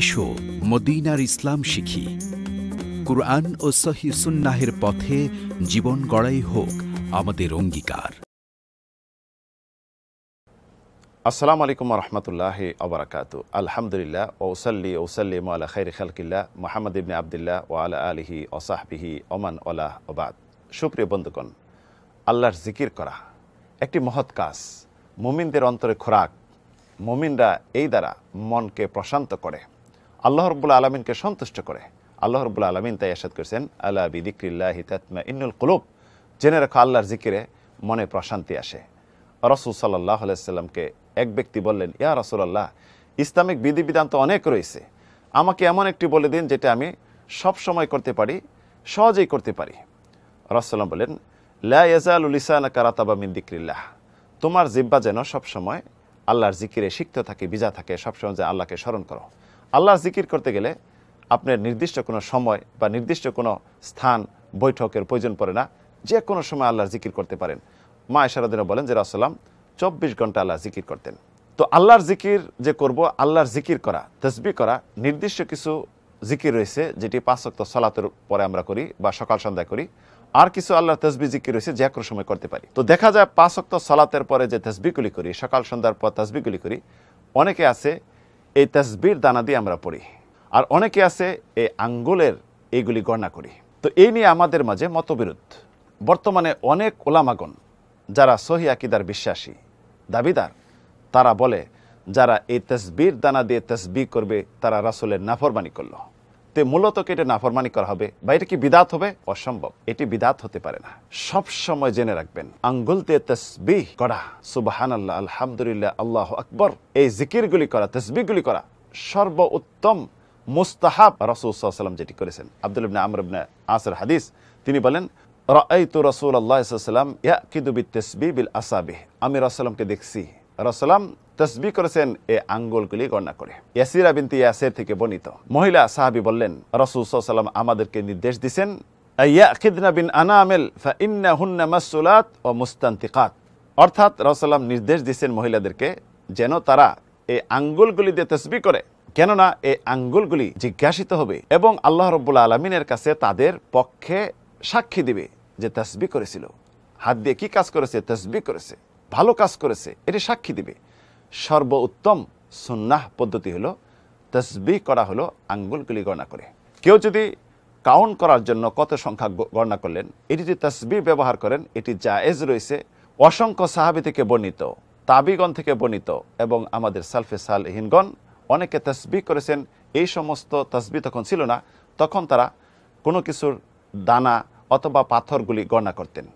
এসো মদিনার ইসলাম শিখি কুরআন ও সহি সুন্নাহের পথে জীবন গড়াই হোক আমাদের অঙ্গীকার আসসালামু আলাইকুম রহমতুল্লাহ আবরাকাত আলহামদুলিল্লাহ ওসাল্লি ওসাল্লিম আলা খৈর খালকিল্লা মোহাম্মদ ইবনে আবদুল্লাহ ও আলা আলহি ওসাহবিহি ওমান ওলাহ ওবাদ সুপ্রিয় বন্ধুগণ আল্লাহর জিকির করা একটি মহৎ কাজ মুমিনদের অন্তরে খোরাক মুমিনরা এই দ্বারা মনকে প্রশান্ত করে আল্লাহ রব্বুল আলমিনকে সন্তুষ্ট করে আল্লাহ রব্বুল আলমিন তাই আসাদ করেছেন আল্লাহ বিদিক্রিল্লাহি তাতমা ইনুল কুলুব জেনে রাখো আল্লাহর জিকিরে মনে প্রশান্তি আসে রসুল সাল্লাহ আলাইসাল্লামকে এক ব্যক্তি বললেন ইয়া রসুলাল্লাহ ইসলামিক বিধিবিধান তো অনেক রয়েছে আমাকে এমন একটি বলে দিন যেটা আমি সব সময় করতে পারি সহজেই করতে পারি রসুল্লাম বললেন বলেন লাইজাউলিসানা কারাতাবা মিন দিক্রিল্লাহ তোমার জিব্বা যেন সবসময় আল্লাহর জিকিরে শিখতে থাকে বিজা থাকে সবসময় যে আল্লাহকে স্মরণ করো আল্লাহ জিকির করতে গেলে আপনার নির্দিষ্ট কোনো সময় বা নির্দিষ্ট কোনো স্থান বৈঠকের প্রয়োজন পড়ে না যে কোনো সময় আল্লাহর জিকির করতে পারেন মা এশারদিনা বলেন যে রাসাল্লাম চব্বিশ ঘন্টা আল্লাহ জিকির করতেন তো আল্লাহর জিকির যে করব আল্লাহর জিকির করা তসবি করা নির্দিষ্ট কিছু জিকির রয়েছে যেটি পাঁচক্ত সলাতের পরে আমরা করি বা সকাল সন্ধ্যায় করি আর কিছু আল্লাহর তসবি জিকির রয়েছে যে কোনো সময় করতে পারি তো দেখা যায় পাঁচক্ত সলাতের পরে যে তসবিগুলি করি সকাল সন্ধ্যার পর তসবিগুলি করি অনেকে আছে এই তসবির দানা দিয়ে আমরা পড়ি আর অনেকে আছে এই আঙ্গুলের এইগুলি গণনা করি তো এই নিয়ে আমাদের মাঝে মতবিরোধ বর্তমানে অনেক ওলামাগণ যারা সহি আকিদার বিশ্বাসী দাবিদার তারা বলে যারা এই তসবির দানা দিয়ে তসবি করবে তারা রাসুলের নাফরবানি করলো তে মূলত এটা নাফরমানি করা হবে বা এটা কি বিদাত হবে অসম্ভব এটি বিদাত হতে পারে না সব সময় জেনে রাখবেন আঙ্গুল দিয়ে তসবি করা সুবাহান আল্লাহ আলহামদুলিল্লাহ আল্লাহ আকবর এই জিকির গুলি করা তসবি গুলি করা সর্ব উত্তম মুস্তাহাব রসুলাম যেটি করেছেন আব্দুল ইবনা আমর আসর হাদিস তিনি বলেন রাইতু রসুল আল্লাহ ইয়া ইয়াকিদু বি তসবি বিল আমি রসালামকে দেখছি রসালাম তসবি করেছেন এ আঙ্গুলগুলি গণনা করে ইয়াসিরা বিনতি ইয়াসের থেকে বর্ণিত মহিলা সাহাবি বললেন রসুল সাল্লাম আমাদেরকে নির্দেশ দিচ্ছেন ইয়াকিদনা বিন আনামেল ফা ইন্না হুন্না মাসুলাত ও মুস্তান্তিকাত অর্থাৎ রসাল্লাম নির্দেশ দিচ্ছেন মহিলাদেরকে যেন তারা এই আঙ্গুলগুলি দিয়ে তসবি করে কেননা এই আঙ্গুলগুলি জিজ্ঞাসিত হবে এবং আল্লাহ রব্বুল আলমিনের কাছে তাদের পক্ষে সাক্ষী দিবে যে তসবি করেছিল হাত দিয়ে কি কাজ করেছে তসবি করেছে ভালো কাজ করেছে এটি সাক্ষী দিবে সর্ব উত্তম সুন্নাহ পদ্ধতি হলো তসবি করা হলো আঙ্গুলগুলি গণনা করে কেউ যদি কাউন্ট করার জন্য কত সংখ্যা গণনা করলেন এটি যে তসবি ব্যবহার করেন এটি জায়েজ রয়েছে অসংখ্য সাহাবি থেকে বর্ণিত তাবিগণ থেকে বর্ণিত এবং আমাদের সালফে হিনগণ অনেকে তসবি করেছেন এই সমস্ত তসবি তখন ছিল না তখন তারা কোনো কিছুর দানা অথবা পাথরগুলি গণনা করতেন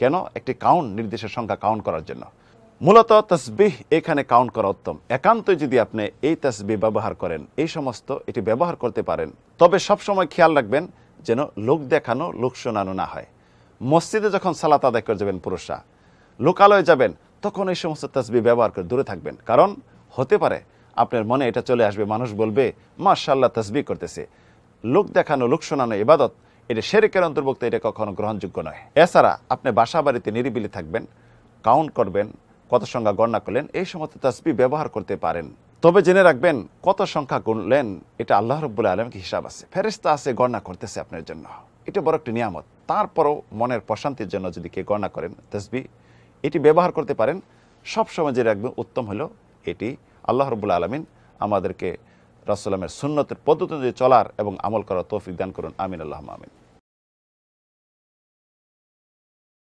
কেন একটি কাউন্ট নির্দিষ্ট সংখ্যা কাউন্ট করার জন্য মূলত তসবিহ এখানে কাউন্ট করা উত্তম একান্ত যদি আপনি এই তসবিহ ব্যবহার করেন এই সমস্ত এটি ব্যবহার করতে পারেন তবে সবসময় খেয়াল রাখবেন যেন লোক দেখানো লোক শোনানো না হয় মসজিদে যখন সালাত আদায় করে যাবেন পুরুষরা লোকালয়ে যাবেন তখন এই সমস্ত তসবি ব্যবহার করে দূরে থাকবেন কারণ হতে পারে আপনার মনে এটা চলে আসবে মানুষ বলবে মাশাল্লাহ তসবি করতেছে লোক দেখানো লোক শোনানো ইবাদত এটা শেরেকের অন্তর্ভুক্ত এটা কখনো গ্রহণযোগ্য নয় এছাড়া আপনি বাসা বাড়িতে নিরিবিলি থাকবেন কাউন্ট করবেন কত সংখ্যা গণনা করলেন এই সমস্ত তসবি ব্যবহার করতে পারেন তবে জেনে রাখবেন কত সংখ্যা গুনলেন এটা আল্লাহ রব্বুল আলমকে হিসাব আছে ফেরেস্তা আছে গণনা করতেছে আপনার জন্য এটা বড় একটি নিয়ামত তারপরও মনের প্রশান্তির জন্য যদি কে গণনা করেন তসবি এটি ব্যবহার করতে পারেন সব সময় জেনে রাখবেন উত্তম হলো এটি আল্লাহ রব্বুল আলমিন আমাদেরকে রসলামের সুন্নতের পদ্ধতি চলার এবং আমল করার তৌফিক দান করুন আমিন আল্লাহ আমিন